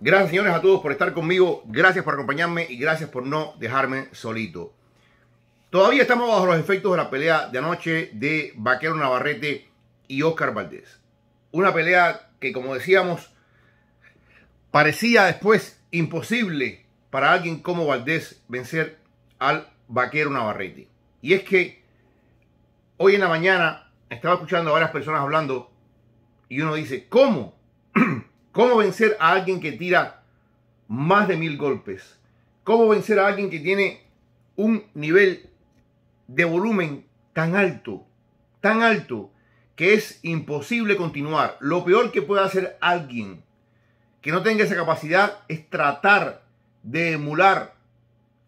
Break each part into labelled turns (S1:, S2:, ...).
S1: Gracias, señores, a todos por estar conmigo. Gracias por acompañarme y gracias por no dejarme solito. Todavía estamos bajo los efectos de la pelea de anoche de Vaquero Navarrete y Oscar Valdés. Una pelea que, como decíamos, parecía después imposible para alguien como Valdés vencer al Vaquero Navarrete. Y es que hoy en la mañana estaba escuchando a varias personas hablando y uno dice, ¿cómo? ¿Cómo vencer a alguien que tira más de mil golpes? ¿Cómo vencer a alguien que tiene un nivel de volumen tan alto, tan alto, que es imposible continuar? Lo peor que puede hacer alguien que no tenga esa capacidad es tratar de emular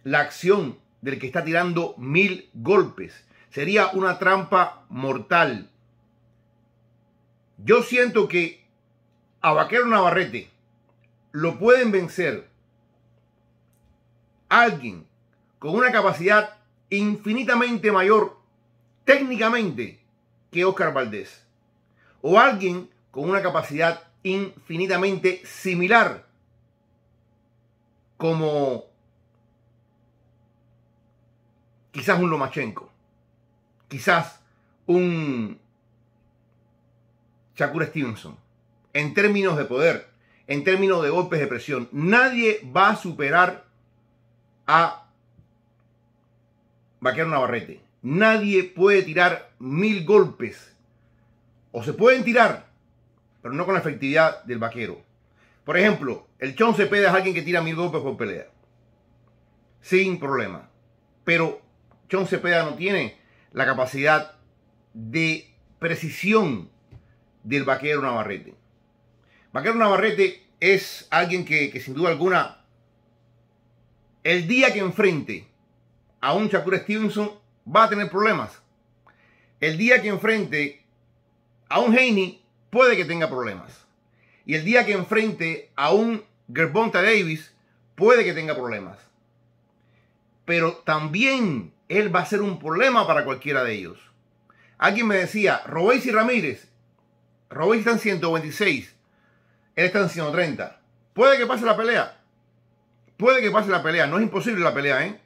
S1: la acción del que está tirando mil golpes. Sería una trampa mortal. Yo siento que a Vaquero Navarrete lo pueden vencer alguien con una capacidad infinitamente mayor técnicamente que Oscar Valdés. O alguien con una capacidad infinitamente similar como quizás un Lomachenko, quizás un Shakur Stevenson en términos de poder, en términos de golpes de presión. Nadie va a superar a Vaquero Navarrete. Nadie puede tirar mil golpes. O se pueden tirar, pero no con la efectividad del vaquero. Por ejemplo, el Chon Cepeda es alguien que tira mil golpes por pelea. Sin problema. Pero Chon Cepeda no tiene la capacidad de precisión del vaquero Navarrete. Vaquero Navarrete es alguien que, sin duda alguna, el día que enfrente a un Shakur Stevenson va a tener problemas. El día que enfrente a un Haney puede que tenga problemas. Y el día que enfrente a un Gerbonta Davis puede que tenga problemas. Pero también él va a ser un problema para cualquiera de ellos. Alguien me decía, Robéis y Ramírez, Robéis están 126, él está en 130. Puede que pase la pelea. Puede que pase la pelea. No es imposible la pelea, ¿eh?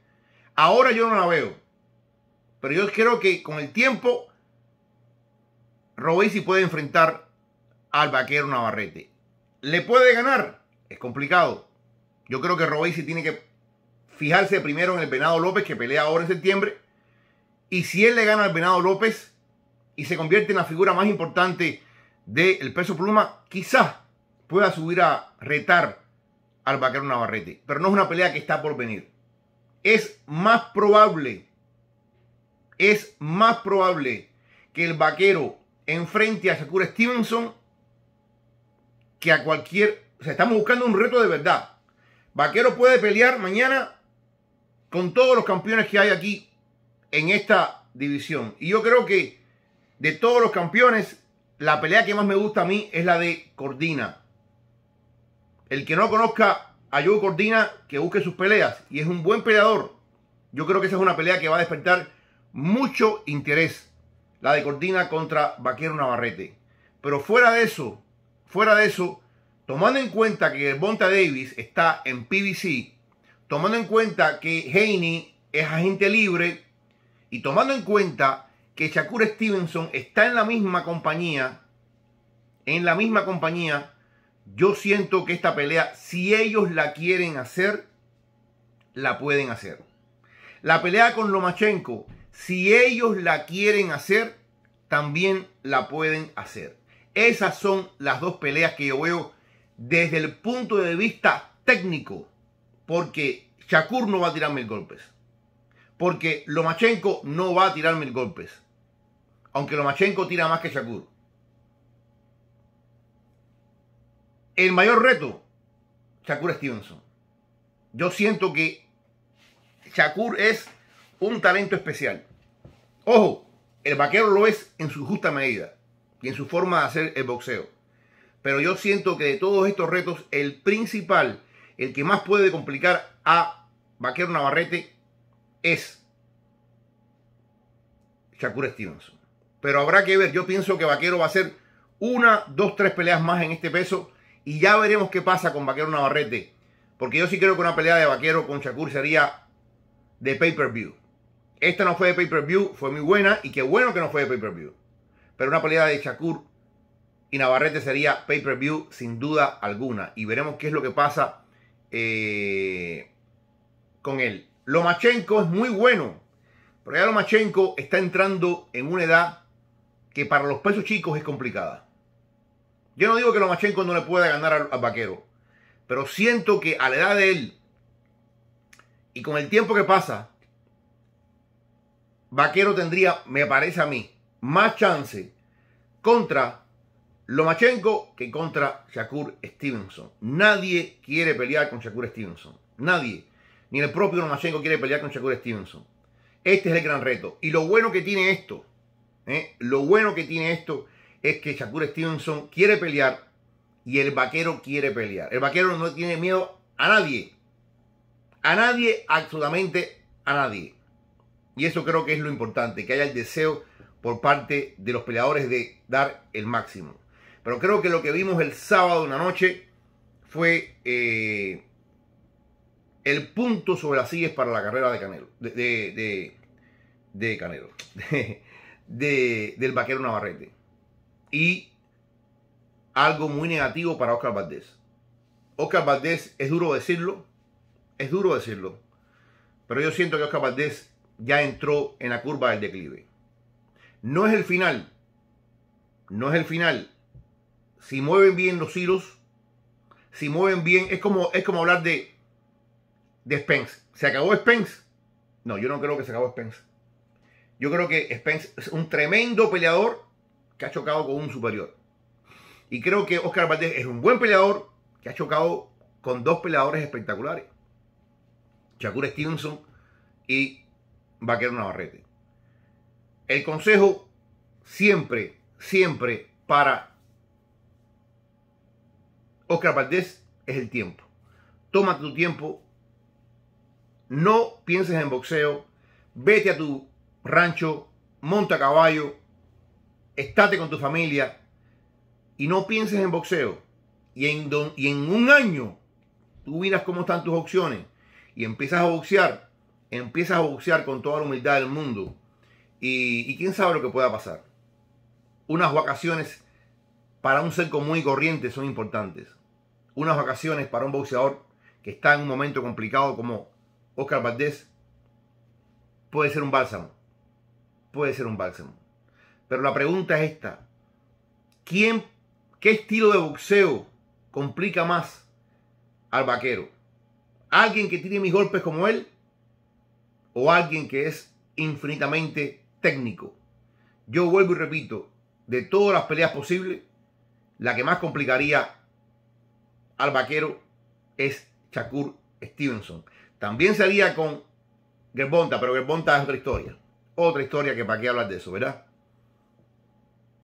S1: Ahora yo no la veo. Pero yo creo que con el tiempo, Robesi puede enfrentar al vaquero Navarrete. ¿Le puede ganar? Es complicado. Yo creo que Robesi tiene que fijarse primero en el Venado López, que pelea ahora en septiembre. Y si él le gana al Venado López y se convierte en la figura más importante del peso pluma, quizás pueda subir a retar al vaquero Navarrete. Pero no es una pelea que está por venir. Es más probable, es más probable que el vaquero enfrente a Sakura Stevenson que a cualquier... O sea, estamos buscando un reto de verdad. Vaquero puede pelear mañana con todos los campeones que hay aquí en esta división. Y yo creo que de todos los campeones, la pelea que más me gusta a mí es la de Cordina. El que no conozca a Joe Cordina, que busque sus peleas. Y es un buen peleador. Yo creo que esa es una pelea que va a despertar mucho interés. La de Cordina contra Vaquero Navarrete. Pero fuera de eso, fuera de eso, tomando en cuenta que Bonta Davis está en PBC, tomando en cuenta que Haney es agente libre y tomando en cuenta que Shakur Stevenson está en la misma compañía, en la misma compañía yo siento que esta pelea, si ellos la quieren hacer, la pueden hacer. La pelea con Lomachenko, si ellos la quieren hacer, también la pueden hacer. Esas son las dos peleas que yo veo desde el punto de vista técnico. Porque Shakur no va a tirar mil golpes. Porque Lomachenko no va a tirar mil golpes. Aunque Lomachenko tira más que Shakur. El mayor reto, Shakur Stevenson. Yo siento que Shakur es un talento especial. Ojo, el vaquero lo es en su justa medida y en su forma de hacer el boxeo. Pero yo siento que de todos estos retos, el principal, el que más puede complicar a Vaquero Navarrete es Shakur Stevenson. Pero habrá que ver, yo pienso que Vaquero va a hacer una, dos, tres peleas más en este peso y ya veremos qué pasa con Vaquero Navarrete. Porque yo sí creo que una pelea de Vaquero con Shakur sería de pay-per-view. Esta no fue de pay-per-view, fue muy buena y qué bueno que no fue de pay-per-view. Pero una pelea de Shakur y Navarrete sería pay-per-view sin duda alguna. Y veremos qué es lo que pasa eh, con él. Lomachenko es muy bueno. Pero ya Lomachenko está entrando en una edad que para los pesos chicos es complicada. Yo no digo que Lomachenko no le pueda ganar al, vaquero, pero siento que a la edad de él y con el tiempo que pasa, Vaquero tendría, me parece a mí, más chance contra Lomachenko que contra Shakur Stevenson. Nadie quiere pelear con Shakur Stevenson. Nadie. Ni el propio Lomachenko quiere pelear con Shakur Stevenson. Este es el gran reto. Y lo bueno que tiene esto, ¿eh? lo bueno que tiene esto es que Shakur Stevenson quiere pelear y el vaquero quiere pelear. El vaquero no tiene miedo a nadie. A nadie, absolutamente a nadie. Y eso creo que es lo importante, que haya el deseo por parte de los peleadores de dar el máximo. Pero creo que lo que vimos el sábado en la noche fue eh, el punto sobre las sillas para la carrera de Canelo. De, de, de, de Canelo. del vaquero Navarrete y algo muy negativo para Oscar Valdés. Oscar Valdés, es duro decirlo, es duro decirlo, pero yo siento que Oscar Valdés ya entró en la curva del declive. No es el final, no es el final. Si mueven bien los hilos, si mueven bien, es como, es como hablar de, de Spence. ¿Se acabó Spence? No, yo no creo que se acabó Spence. Yo creo que Spence es un tremendo peleador ha chocado con un superior. Y creo que Oscar Valdez es un buen peleador que ha chocado con dos peleadores espectaculares. Shakur Stevenson y Vaquero Navarrete. El consejo siempre, siempre para Oscar Valdés es el tiempo. Toma tu tiempo. No pienses en boxeo. Vete a tu rancho, monta a caballo, estate con tu familia y no pienses en boxeo. Y en, un año tú miras cómo están tus opciones y empiezas a boxear, empiezas a boxear con toda la humildad del mundo. Y, y quién sabe lo que pueda pasar. Unas vacaciones para un ser común y corriente son importantes. Unas vacaciones para un boxeador que está en un momento complicado como Oscar Valdés puede ser un bálsamo. Puede ser un bálsamo. Pero la pregunta es esta. ¿Quién, qué estilo de boxeo complica más al vaquero? ¿Alguien que tiene mis golpes como él? ¿O alguien que es infinitamente técnico? Yo vuelvo y repito, de todas las peleas posibles, la que más complicaría al vaquero es Shakur Stevenson. También salía con Gerbonta, pero Gerbonta es otra historia. Otra historia que para qué hablar de eso, ¿verdad?